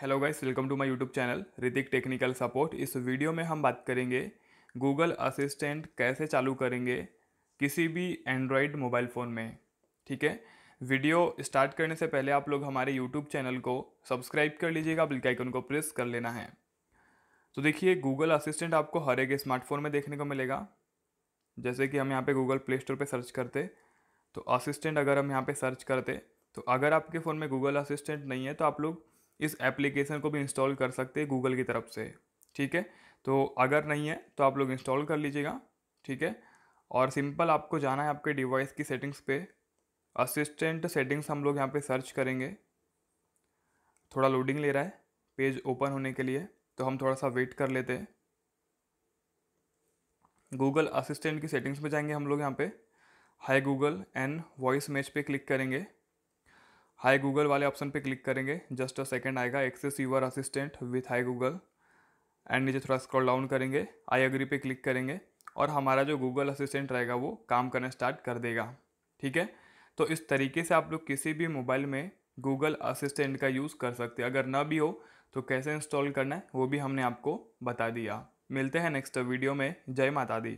hello guys welcome to my YouTube channel Hrithik technical support इस video में हम बात करेंगे गूगल असिस्टेंट कैसे चालू करेंगे किसी भी एंड्रॉयड मोबाइल फ़ोन में ठीक है वीडियो स्टार्ट करने से पहले आप लोग हमारे यूट्यूब चैनल को सब्सक्राइब कर लीजिएगा बिल्कुल आइकन को प्रेस कर लेना है तो देखिए गूगल असिस्टेंट आपको हर एक स्मार्टफोन में देखने को मिलेगा जैसे कि हम यहाँ पर गूगल प्ले स्टोर पर सर्च करते तो असिस्टेंट अगर हम यहाँ पर सर्च करते तो अगर आपके फ़ोन में गूगल असिस्टेंट नहीं है तो आप लोग इस एप्लीकेशन को भी इंस्टॉल कर सकते हैं गूगल की तरफ से ठीक है तो अगर नहीं है तो आप लोग इंस्टॉल कर लीजिएगा ठीक है और सिंपल आपको जाना है आपके डिवाइस की सेटिंग्स पे असिस्टेंट सेटिंग्स हम लोग यहाँ पे सर्च करेंगे थोड़ा लोडिंग ले रहा है पेज ओपन होने के लिए तो हम थोड़ा सा वेट कर लेते हैं गूगल असिस्टेंट की सेटिंग्स में जाएंगे हम लोग यहाँ पे hi Google and voice match पे क्लिक करेंगे हाई गूगल वाले ऑप्शन पे क्लिक करेंगे जस्ट अ सेकेंड आएगा access your assistant with hi Google and नीचे थोड़ा स्क्रॉल डाउन करेंगे आई एग्री पे क्लिक करेंगे और हमारा जो गूगल असिस्टेंट रहेगा वो काम करना स्टार्ट कर देगा ठीक है तो इस तरीके से आप लोग किसी भी मोबाइल में गूगल असिस्टेंट का यूज़ कर सकते हैं अगर ना भी हो तो कैसे इंस्टॉल करना है वो भी हमने आपको बता दिया मिलते हैं नेक्स्ट वीडियो में जय माता दी